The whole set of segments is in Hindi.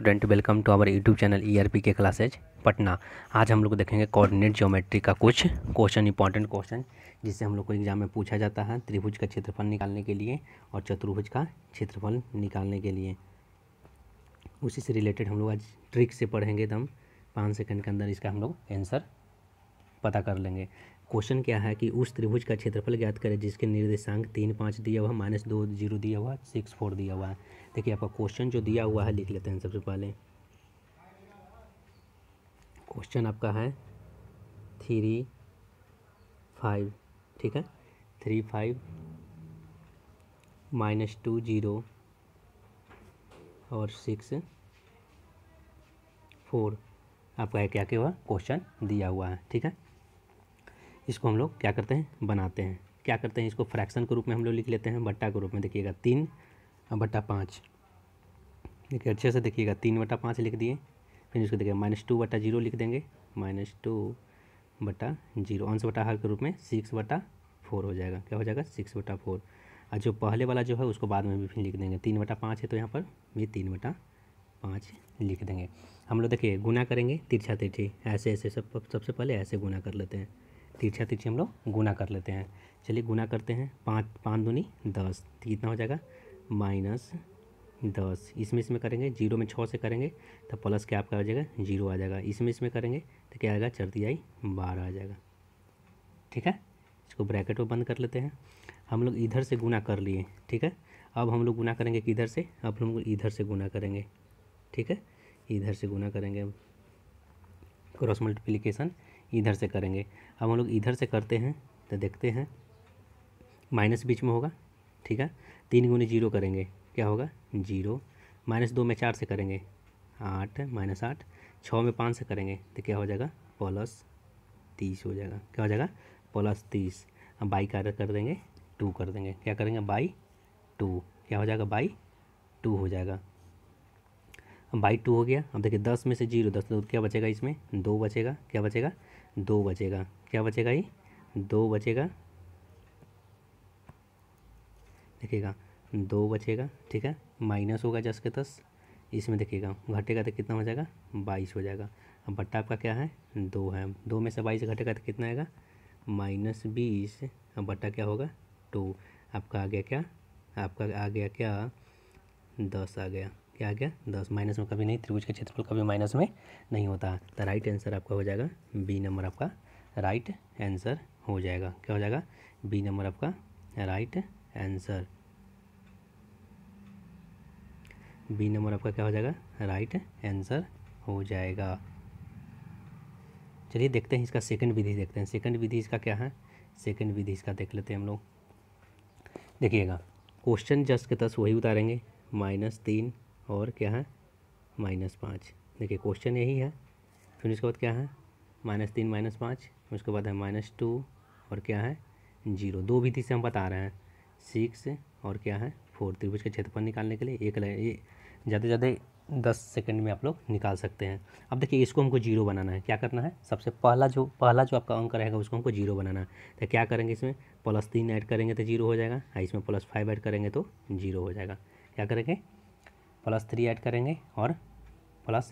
student welcome to our YouTube channel ERP के क्लासेज पटना आज हम लोग देखेंगे कोऑर्डिनेट ज्योमेट्री का कुछ क्वेश्चन इंपॉर्टेंट क्वेश्चन जिससे हम लोग को एग्जाम में पूछा जाता है त्रिभुज का क्षेत्रफल निकालने के लिए और चतुर्भुज का क्षेत्रफल निकालने के लिए उसी से रिलेटेड हम लोग आज ट्रिक से पढ़ेंगे तो हम पाँच सेकेंड के अंदर इसका हम लोग एंसर पता कर लेंगे क्वेश्चन क्या है कि उस त्रिभुज का क्षेत्रफल ज्ञात करें जिसके निर्देशांक तीन पाँच दिया हुआ माइनस दो जीरो दिया हुआ सिक्स फोर दिया हुआ है देखिए आपका क्वेश्चन जो दिया हुआ है लिख लेते हैं सबसे पहले क्वेश्चन आपका है थ्री फाइव ठीक है three five minus two zero और सिक्स फोर आपका क्या क्या हुआ क्वेश्चन दिया हुआ है ठीक है इसको हम लोग क्या करते हैं बनाते हैं क्या करते हैं इसको फ्रैक्शन के रूप में हम लोग लिख लेते हैं बट्टा के रूप में देखिएगा तीन बट्टा पाँच देखिए अच्छे से देखिएगा तीन बट्टा पाँच लिख दिए फिर इसको देखिए माइनस टू बट्टा जीरो लिख देंगे माइनस टू बटा जीरो अंश बटा हर के रूप में सिक्स बटा फोर हो जाएगा क्या हो जाएगा सिक्स बटा फोर और जो पहले वाला जो है उसको बाद में भी फिर लिख देंगे तीन बटा पाँच है तो यहाँ पर भी तीन बटा पाँच लिख देंगे हम लोग देखिए गुना करेंगे तिरछा तिरछी ऐसे ऐसे सब सबसे पहले ऐसे गुना कर लेते हैं तिरछा तिरछे हम लोग गुना कर लेते हैं चलिए गुना करते हैं पाँच पाँच दूनी दस तो कितना हो जाएगा माइनस दस इसमें इसमें करेंगे जीरो में छः से करेंगे तो प्लस क्या आपका आ जाएगा जीरो आ जाएगा इसमें इसमें करेंगे तो क्या आएगा आई बारह आ जाएगा ठीक है इसको ब्रैकेट को बंद कर लेते हैं हम लोग इधर से गुना कर लिए ठीक है अब हम लोग गुना करेंगे किधर से अब हम लोग इधर से गुना करेंगे ठीक है इधर से गुना करेंगे क्रॉस मल्टीप्लिकेशन इधर से करेंगे अब हम लोग इधर से करते हैं तो देखते हैं माइनस बीच में होगा ठीक है तीन गुने जीरो करेंगे क्या होगा जीरो माइनस दो में चार से करेंगे आठ माइनस आठ छः में पाँच से करेंगे तो क्या हो जाएगा प्लस तीस हो जाएगा क्या हो जाएगा प्लस तीस अब बाई का कर देंगे टू कर देंगे क्या करेंगे बाई टू क्या हो जाएगा बाई टू हो जाएगा बाई टू हो गया अब देखिए दस में से जीरो दस दो क्या बचेगा इसमें दो बचेगा क्या बचेगा दो बचेगा क्या बचेगा ये दो बचेगा देखिएगा दो बचेगा ठीक है माइनस होगा जस के तस इसमें देखिएगा घटेगा तो कितना हो जाएगा बाईस हो जाएगा अब बट्टा आपका क्या है दो है दो में से बाईस घटेगा तो कितना आएगा माइनस बीस अब बट्टा क्या होगा टू आपका आ गया क्या आपका आ गया क्या दस आ गया क्या आ गया दस माइनस में कभी नहीं त्रिभुज का क्षेत्रफल कभी माइनस में नहीं होता तो राइट आंसर आपका हो जाएगा बी नंबर आपका राइट आंसर हो जाएगा क्या हो जाएगा बी नंबर आपका राइट आंसर बी नंबर आपका क्या हो जाएगा राइट आंसर हो जाएगा चलिए देखते हैं इसका सेकंड विधि देखते हैं सेकंड विधि इसका क्या है सेकंड विधि इसका देख लेते हैं हम लोग देखिएगा क्वेश्चन जस्ट के तस वही उतारेंगे माइनस तीन और क्या है माइनस पाँच देखिए क्वेश्चन यही है फिर उसके बाद क्या है माइनस तीन माइनस पाँच उसके बाद है माइनस टू और क्या है जीरो दो विधि से हम बता रहे हैं सिक्स और क्या है फोर त्रिभुज के क्षेत्रफल निकालने के लिए एक ज़्यादा से ज़्यादा दस सेकंड में आप लोग निकाल सकते हैं अब देखिए इसको हमको जीरो बनाना है क्या करना है सबसे पहला जो पहला जो आपका अंक रहेगा उसको हमको जीरो बनाना है तो क्या करेंगे इसमें प्लस तीन ऐड करेंगे तो जीरो हो जाएगा हाँ, इसमें प्लस फाइव ऐड करेंगे तो जीरो हो जाएगा क्या करेंगे प्लस थ्री ऐड करेंगे और प्लस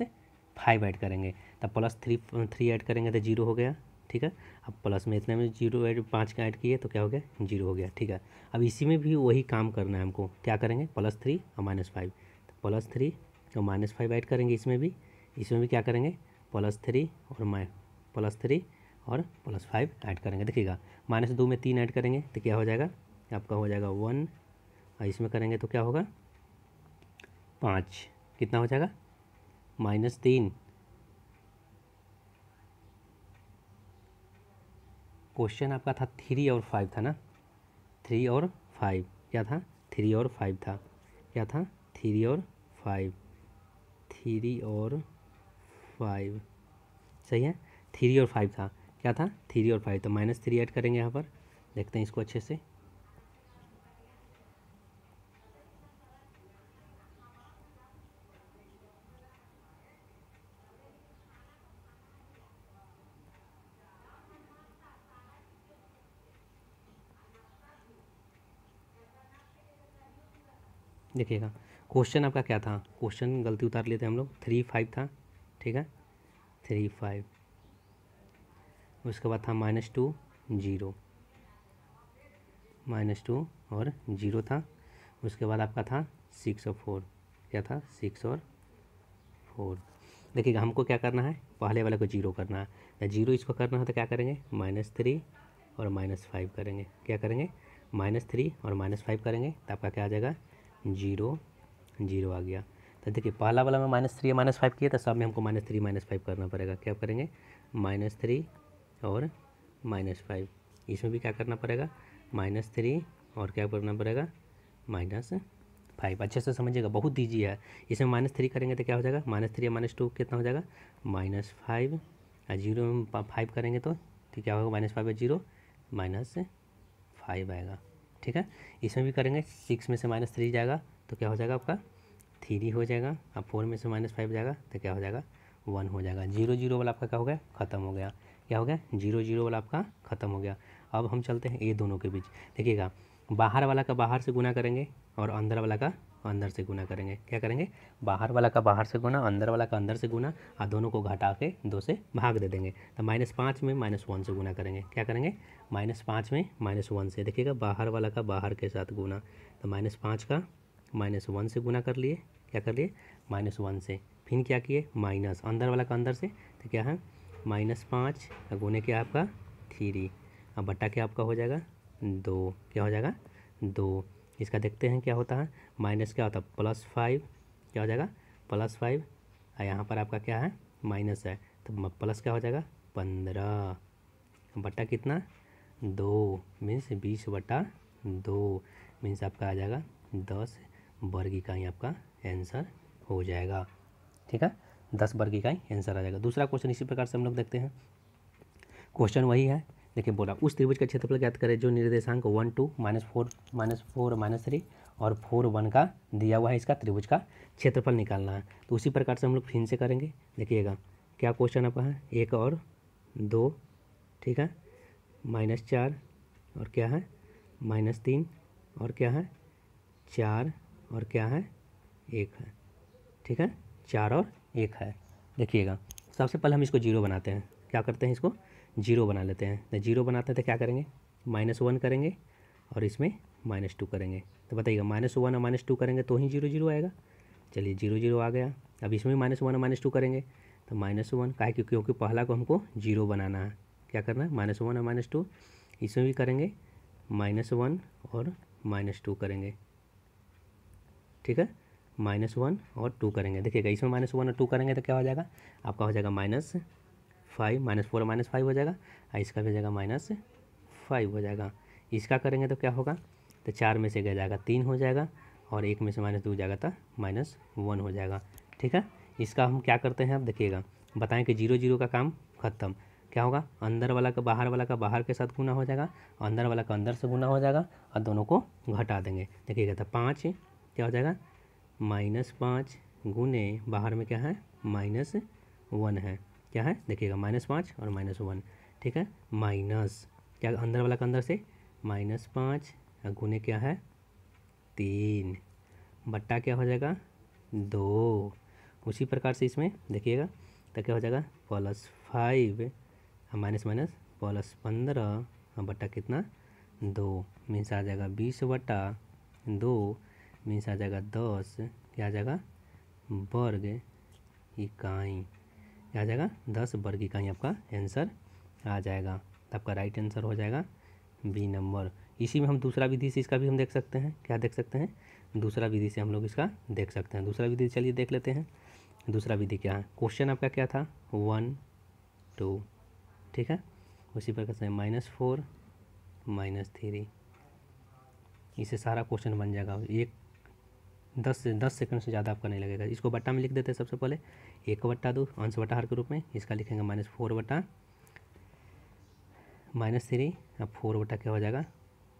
फाइव ऐड करेंगे तब प्लस थ्री थ्री ऐड करेंगे तो जीरो हो गया ठीक है अब प्लस में इतने में जीरो ऐड पाँच का ऐड किए तो क्या हो गया जीरो हो गया ठीक है अब इसी में भी वही काम करना है हमको क्या करेंगे प्लस थ्री और माइनस फाइव तो प्लस थ्री और माइनस फाइव ऐड करेंगे इसमें भी इसमें भी क्या करेंगे प्लस थ्री और माइ प्लस थ्री और प्लस फाइव ऐड करेंगे देखिएगा माइनस दो में तीन ऐड करेंगे तो क्या हो जाएगा आपका हो जाएगा वन और इसमें करेंगे तो क्या होगा पाँच कितना हो जाएगा माइनस तीन क्वेश्चन आपका था थ्री और फाइव था ना थ्री और फाइव क्या था थ्री और फाइव था क्या था थ्री और फाइव थ्री और फाइव सही है थ्री और फाइव था क्या था थ्री और फाइव तो माइनस थ्री ऐड करेंगे यहाँ पर देखते हैं इसको अच्छे से देखिएगा क्वेश्चन आपका क्या था क्वेश्चन गलती उतार लेते हम लोग थ्री फाइव था ठीक है थ्री फाइव उसके बाद था minus two zero minus two और जीरो था उसके बाद आपका था सिक्स और फोर क्या था सिक्स और फोर देखिएगा हमको क्या करना है पहले वाले को जीरो करना है जीरो इसको करना है तो क्या करेंगे माइनस थ्री और माइनस फाइव करेंगे क्या करेंगे माइनस थ्री और माइनस फाइव करेंगे तो आपका क्या आ जाएगा जीरो जीरो आ गया तो देखिए पहला वाला में माइनस थ्री या माइनस फाइव किया था सब में हमको माइनस थ्री माइनस फाइव करना पड़ेगा क्या करेंगे माइनस थ्री और माइनस फाइव इसमें भी क्या करना पड़ेगा माइनस थ्री और क्या करना पड़ेगा माइनस फाइव अच्छे से समझिएगा बहुत ईजी है इसमें माइनस थ्री करेंगे तो क्या हो जाएगा माइनस थ्री या माइनस टू कितना हो जाएगा माइनस फाइव और जीरो में फाइव करेंगे तो, तो क्या होगा माइनस फाइव या जीरो माइनस फाइव आएगा ठीक है इसमें भी करेंगे सिक्स में से माइनस थ्री जाएगा तो क्या हो जाएगा आपका थ्री हो जाएगा अब फोर में से माइनस फाइव जाएगा तो क्या हो जाएगा वन हो जाएगा जीरो जीरो वाला आपका क्या हो गया ख़त्म हो गया क्या हो गया जीरो जीरो वाला आपका ख़त्म हो गया अब हम चलते हैं ये दोनों के बीच देखिएगा बाहर वाला का बाहर से गुना करेंगे और अंदर वाला का अंदर से गुना करेंगे क्या करेंगे बाहर वाला का बाहर से गुना अंदर वाला का अंदर से गुना और दोनों को घटा के दो से भाग दे देंगे तो माइनस पाँच में माइनस वन से गुना करेंगे क्या करेंगे माइनस पाँच में माइनस वन से देखिएगा बाहर वाला का बाहर के साथ गुना तो माइनस पाँच का माइनस वन से गुना कर लिए क्या कर लिए माइनस वन से फिर क्या किए माइनस अंदर वाला का अंदर से तो क्या है माइनस पाँच गुने के आपका थ्री अब बट्टा क्या आपका हो जाएगा दो क्या हो जाएगा दो इसका देखते हैं क्या होता है माइनस क्या होता है प्लस फाइव क्या हो जाएगा प्लस फाइव यहाँ पर आपका क्या है माइनस है तो प्लस क्या हो जाएगा पंद्रह बटा कितना दो मीन्स बीस बटा दो मीन्स आपका आ जाएगा दस वर्ग इकाई आपका आंसर हो जाएगा ठीक है दस वर्ग इकाई आंसर आ जाएगा दूसरा क्वेश्चन इसी प्रकार से हम लोग देखते हैं क्वेश्चन वही है देखिए बोला उस त्रिभुज का क्षेत्रफल ज्ञात करें जो निर्देशांक one two minus four minus four minus three और फोर वन का दिया हुआ है इसका त्रिभुज का क्षेत्रफल निकालना है तो उसी प्रकार से हम लोग फिन से करेंगे देखिएगा क्या क्वेश्चन आपका है एक और दो ठीक है माइनस चार और क्या है माइनस तीन और क्या है चार और क्या है एक है ठीक है चार और एक है देखिएगा सबसे पहले हम इसको जीरो बनाते हैं क्या करते हैं इसको जीरो बना लेते हैं तो जीरो बनाते हैं तो क्या करेंगे माइनस वन करेंगे और इसमें माइनस टू करेंगे तो बताइएगा माइनस वन और माइनस टू करेंगे तो ही जीरो जीरो आएगा चलिए जीरो जीरो आ गया अब इसमें भी माइनस वन और माइनस टू करेंगे तो माइनस वन का क्योंकि क्योंकि पहला को हमको जीरो बनाना है क्या करना है माइनस वन और माइनस टू इसमें भी करेंगे माइनस वन और माइनस टू करेंगे ठीक है माइनस वन और टू करेंगे देखिएगा इसमें माइनस वन और टू करेंगे तो क्या हो जाएगा आपका हो जाएगा minus five minus four minus five हो जाएगा और इसका भी हो जाएगा माइनस फाइव हो जाएगा इसका करेंगे तो क्या होगा तो चार में से गया जाएगा तीन हो जाएगा और एक में से माइनस दो जाएगा तो माइनस वन हो जाएगा ठीक है इसका हम क्या करते हैं आप देखिएगा बताएं कि जीरो जीरो का काम खत्म क्या होगा अंदर वाला का बाहर वाला का बाहर के साथ गुना हो जाएगा अंदर वाला का अंदर से गुना हो जाएगा और दोनों को घटा देंगे देखिएगा तो पाँच क्या हो जाएगा माइनस पाँच गुने बाहर में क्या है माइनस वन है क्या है देखिएगा माइनस पाँच और माइनस वन ठीक है माइनस क्या अंदर वाला का अंदर से माइनस पाँच गुने क्या है तीन बट्टा क्या हो जाएगा दो उसी प्रकार से इसमें देखिएगा तो क्या हो जाएगा plus five minus minus plus पंद्रह बट्टा कितना दो मीन्स आ जाएगा बीस बट्टा दो मीन्स आ जाएगा दस क्या आ जाएगा वर्ग इकाई आ जाएगा दस वर्ग ही आपका आंसर आ जाएगा तो आपका राइट आंसर हो जाएगा बी नंबर इसी में हम दूसरा विधि से इसका भी हम देख सकते हैं क्या देख सकते हैं दूसरा विधि से हम लोग इसका देख सकते हैं दूसरा विधि चलिए देख लेते हैं दूसरा विधि क्या है क्वेश्चन आपका क्या था वन टू ठीक है उसी प्रकार से माइनस फोर माइनस थ्री इसे सारा क्वेश्चन बन जाएगा एक दस से दस सेकंड से ज़्यादा आपका नहीं लगेगा इसको बट्टा में लिख देते हैं सबसे पहले एक बट्टा दो अंश बट्टा हर के रूप में इसका लिखेंगे माइनस फोर बट्टा माइनस थ्री अब फोर बट्टा क्या हो जाएगा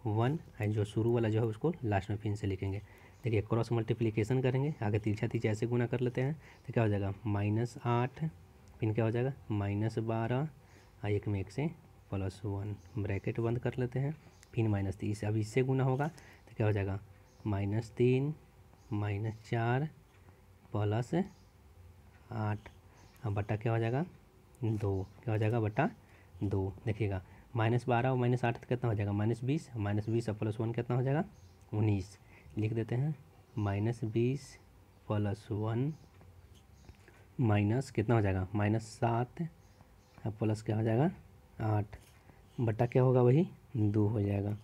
वन एंड जो शुरू वाला जो है उसको लास्ट में फिन से लिखेंगे देखिए क्रॉस मल्टीप्लीकेशन करेंगे आगे तीछा तीछा ऐसे गुना कर लेते हैं तो क्या हो जाएगा माइनस आठ फिर क्या हो जाएगा माइनस बारह और एक में एक से प्लस वन ब्रैकेट बंद कर लेते हैं फिर माइनस तीस अब इससे गुना होगा तो क्या हो जाएगा माइनस तीन माइनस चार प्लस आठ अब बटा क्या हो जाएगा दो क्या हो जाएगा बटा दो देखिएगा माइनस बारह और माइनस आठ कितना हो जाएगा माइनस बीस माइनस बीस और प्लस वन कितना हो जाएगा उन्नीस लिख देते हैं माइनस बीस प्लस वन माइनस कितना हो जाएगा माइनस सात और प्लस क्या हो जाएगा आठ बटा क्या होगा वही दो हो जाएगा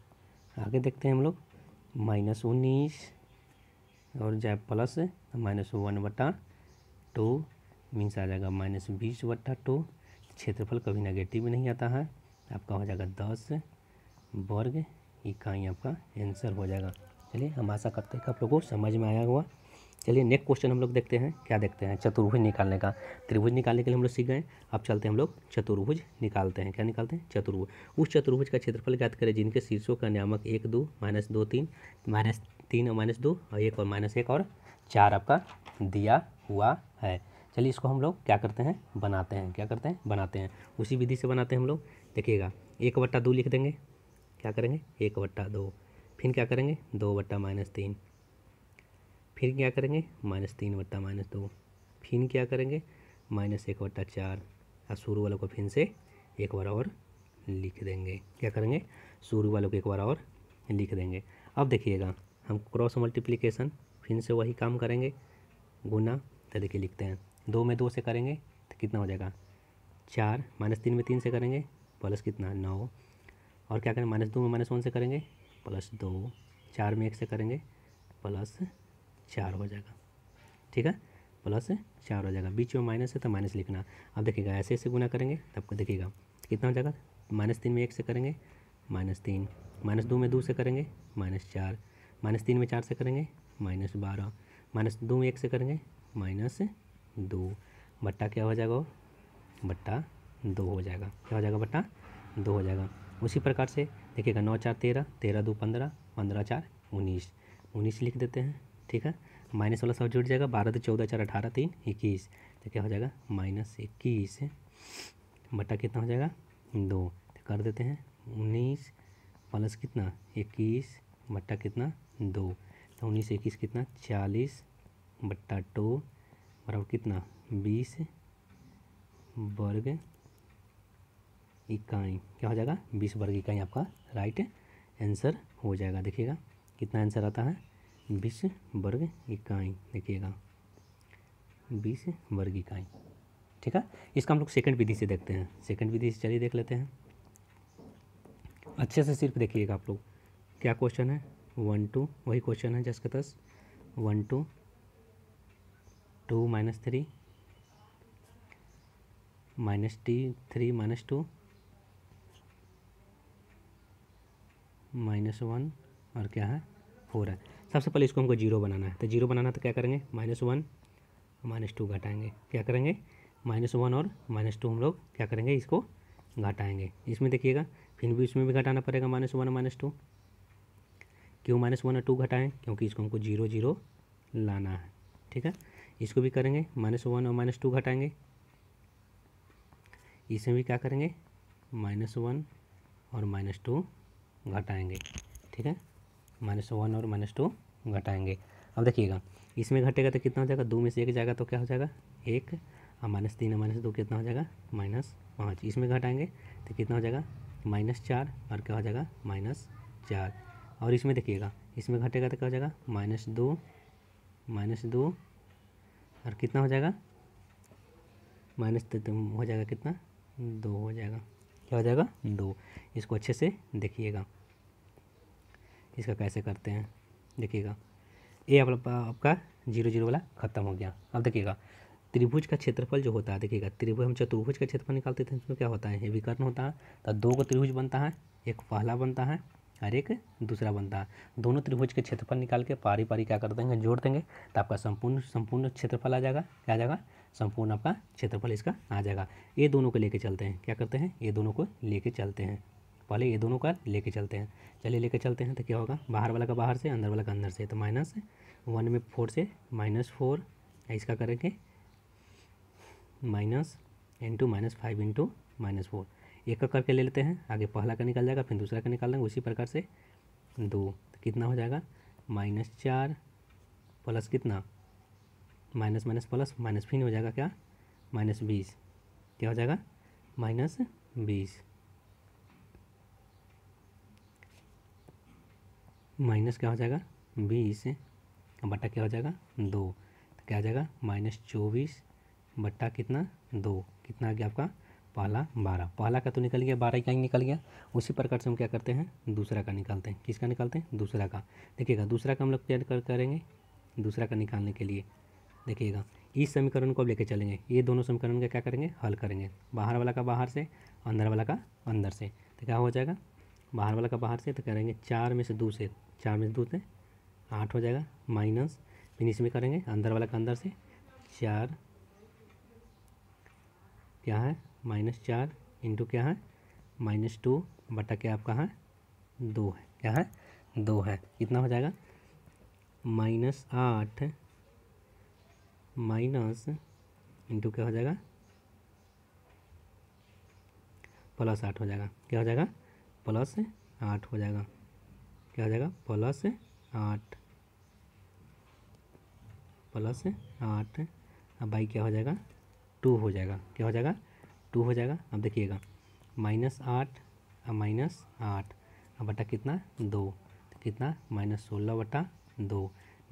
आगे देखते हैं हम लोग माइनस उन्नीस और जाए प्लस तो माइनस वन बटा टू मीन्स आ जाएगा माइनस बीस बटा टू क्षेत्रफल कभी नेगेटिव नहीं आता है आपका हो जाएगा दस वर्ग इकाई आपका आंसर हो जाएगा चलिए हम आशा करते हैं कि आप लोगों को समझ में आया हुआ चलिए नेक्स्ट क्वेश्चन हम लोग देखते हैं क्या देखते हैं चतुर्भुज निकालने का त्रिभुज निकालने के लिए हम लोग सीख गए अब चलते हैं हम लोग चतुर्भुज निकालते हैं क्या निकालते हैं चतुर्भुज उस चतुर्भुज का क्षेत्रफल ज्ञात करें जिनके शीर्षों का नियामक एक दो माइनस दो तीन माइनस तीन और माइनस दो और एक और माइनस एक और चार आपका दिया हुआ है चलिए इसको हम लोग क्या करते हैं बनाते हैं क्या करते हैं बनाते हैं उसी विधि से बनाते हैं हम लोग देखिएगा एक बट्टा दो लिख देंगे क्या करेंगे एक बट्टा दो फिर क्या करेंगे दो बट्टा माइनस तीन फिर क्या करेंगे माइनस तीन बट्टा माइनस दो फिर क्या करेंगे माइनस एक बट्टा चार और शुरू वालों को फिर से एक बार और लिख देंगे क्या करेंगे शुरू वालों को एक बार और लिख देंगे अब देखिएगा हम क्रॉस मल्टीप्लिकेशन फिर से वही काम करेंगे गुना तो देखिए लिखते हैं दो में दो से करेंगे तो कितना हो जाएगा चार माइनस तीन में तीन से करेंगे प्लस कितना नौ और क्या करें माइनस दो में माइनस वन से करेंगे प्लस दो चार में एक से करेंगे प्लस चार हो जाएगा ठीक है प्लस चार हो जाएगा बीच में माइनस है तो माइनस लिखना अब देखिएगा ऐसे ऐसे गुना करेंगे तब तो देखिएगा कितना हो जाएगा माइनस तीन में एक से करेंगे माइनस तीन माइनस दो में दो से करेंगे माइनस चार माइनस तीन में चार से करेंगे माइनस बारह माइनस दो में एक से करेंगे माइनस दो बट्टा क्या हो जाएगा बट्टा दो हो जाएगा क्या हो जाएगा बट्टा दो हो जाएगा उसी प्रकार से देखिएगा नौ चार तेरह तेरह दो पंद्रह पंद्रह चार उन्नीस उन्नीस लिख देते हैं ठीक है माइनस वाला सब जुड़ जाएगा बारह दो चौदह चार अठारह तीन इक्कीस तो क्या हो जाएगा माइनस इक्कीस बट्टा कितना हो जाएगा दो तो कर देते हैं उन्नीस प्लस कितना इक्कीस बट्टा कितना दो तो उन्नीस इक्कीस कितना चालीस बट्टा टो बराबर कितना बीस वर्ग इकाई क्या हो जाएगा बीस वर्ग इकाई आपका राइट आंसर हो जाएगा देखिएगा कितना आंसर आता है बीस वर्ग इकाई देखिएगा बीस वर्ग इकाई ठीक है इसका हम लोग सेकंड विधि से देखते हैं सेकंड विधि से चलिए देख लेते हैं अच्छे से सिर्फ देखिएगा आप लोग क्या क्वेश्चन है वन टू वही क्वेश्चन है जिसके तस one two two minus three minus T three minus two minus one और क्या है फोर है सबसे पहले इसको हमको जीरो बनाना है तो जीरो बनाना तो क्या करेंगे माइनस वन माइनस टू घटाएंगे क्या करेंगे माइनस वन और माइनस टू हम लोग क्या करेंगे इसको घटाएंगे इसमें देखिएगा फिर भी इसमें भी घटाना पड़ेगा माइनस वन माइनस टू क्यों माइनस वन और टू घटाएँ क्योंकि इसको हमको जीरो जीरो लाना है ठीक है इसको भी करेंगे माइनस वन और माइनस टू घटाएंगे इसमें भी क्या करेंगे माइनस वन और माइनस टू घटाएँगे ठीक है माइनस वन और माइनस टू घटाएँगे अब देखिएगा इसमें घटेगा तो कितना हो जाएगा दो में से एक जाएगा तो क्या हो जाएगा एक और माइनस तीन और माइनस दो कितना हो जाएगा माइनस पाँच इसमें घटाएंगे तो कितना हो जाएगा माइनस चार और क्या हो जाएगा माइनस चार और इसमें देखिएगा इसमें घटेगा तो क्या हो जाएगा माइनस दो माइनस दो और कितना हो जाएगा माइनस तो हो जाएगा कितना दो हो जाएगा क्या हो जाएगा दो इसको अच्छे से देखिएगा इसका कैसे करते हैं देखिएगा ये आपका जीरो जीरो वाला खत्म हो गया अब देखिएगा त्रिभुज का क्षेत्रफल जो होता है देखिएगा त्रिभुज हम चतुर्भुज का क्षेत्रफल निकालते थे उसमें तो क्या होता है विकर्ण होता है तो दो का त्रिभुज बनता है एक पहला बनता है और एक दूसरा बनता दोनों त्रिभुज के क्षेत्रफल निकाल के पारी पारी क्या कर देंगे जोड़ देंगे तो आपका संपूर्ण संपूर्ण क्षेत्रफल आ जाएगा क्या आ जाएगा संपूर्ण आपका क्षेत्रफल इसका आ जाएगा ये दोनों को लेके चलते हैं क्या करते हैं ये दोनों को लेके चलते हैं पहले ये दोनों का लेके चलते हैं चलिए लेके चलते हैं तो क्या होगा बाहर वाला का बाहर से अंदर वाला का अंदर से तो माइनस वन में फोर से माइनस फोर इसका करेंगे minus into minus five into minus four एक का करके ले लेते हैं आगे पहला का निकाल जाएगा फिर दूसरा का निकाल लेंगे उसी प्रकार से दो तो कितना हो जाएगा माइनस चार प्लस कितना माइनस माइनस प्लस माइनस फिर हो जाएगा क्या माइनस बीस क्या हो जाएगा माइनस बीस माइनस क्या हो जाएगा बीस बट्टा क्या हो जाएगा दो तो क्या हो जाएगा माइनस चौबीस बट्टा कितना दो कितना आ गया आपका पहला बारह पहला का तो निकल गया बारह का ही निकल गया उसी प्रकार से हम क्या करते हैं दूसरा का निकालते हैं किसका निकालते हैं दूसरा का देखिएगा दूसरा का हम लोग क्या कर, करेंगे दूसरा का निकालने के लिए देखिएगा इस समीकरण को अब लेकर चलेंगे ये दोनों समीकरण का क्या करेंगे हल करेंगे बाहर वाला का बाहर से अंदर वाला का अंदर से तो क्या हो जाएगा बाहर वाला का बाहर से तो करेंगे चार में से दो से चार में से दो से आठ हो जाएगा माइनस फिर इसमें करेंगे अंदर वाला का अंदर से चार क्या है माइनस चार इंटू क्या है माइनस टू बटा क्या आपका है दो है क्या है दो है कितना हो जाएगा माइनस आठ माइनस इंटू क्या हो जाएगा प्लस आठ हो जाएगा क्या हो जाएगा प्लस आठ हो जाएगा क्या हो जाएगा प्लस आठ प्लस आठ अब बाई क्या हो जाएगा टू हो जाएगा क्या हो जाएगा टू हो जाएगा अब देखिएगा माइनस आठ अब माइनस आठ अब बटा कितना दो तो कितना माइनस सोलह बटा दो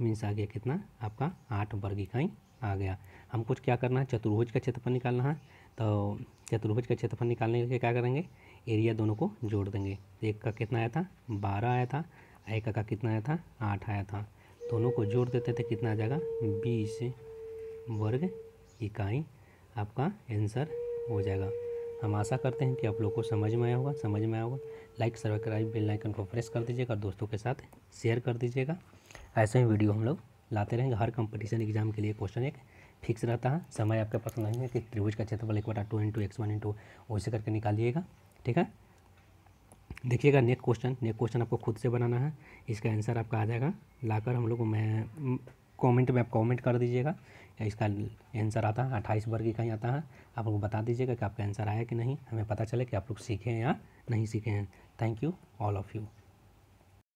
मीन्स आ गया कितना आपका आठ वर्ग इकाई आ गया हम कुछ क्या करना है चतुर्भुज का क्षेत्रफल निकालना है तो चतुर्भुज का क्षेत्रफल निकालने के लिए क्या करेंगे एरिया दोनों को जोड़ देंगे एक का कितना आया था बारह आया था एक का कितना आया था आठ आया था दोनों को जोड़ देते थे कितना आ जाएगा बीस वर्ग इकाई आपका आंसर हो जाएगा हम आशा करते हैं कि आप लोग को समझ में आया होगा समझ में आया होगा लाइक सब्सक्राइब बेल आइकन को प्रेस कर दीजिएगा और दोस्तों के साथ शेयर कर दीजिएगा ऐसे ही वीडियो हम लोग लाते रहेंगे हर कंपटीशन एग्जाम के लिए क्वेश्चन एक फिक्स रहता है समय आपके पास नहीं है कि त्रिभुज का क्षेत्रफल एक बटा two into X one into वैसे करके निकालिएगा ठीक है देखिएगा नेक्स्ट क्वेश्चन नेक्स्ट क्वेश्चन आपको खुद से बनाना है इसका आंसर आपका आ जाएगा लाकर हम लोग मैं कमेंट में आप कमेंट कर दीजिएगा इसका आंसर आता है अट्ठाईस वर्ग कहीं आता है आप लोग बता दीजिएगा कि आपका आंसर आया कि नहीं हमें पता चले कि आप लोग सीखे हैं या नहीं सीखे हैं thank you all of you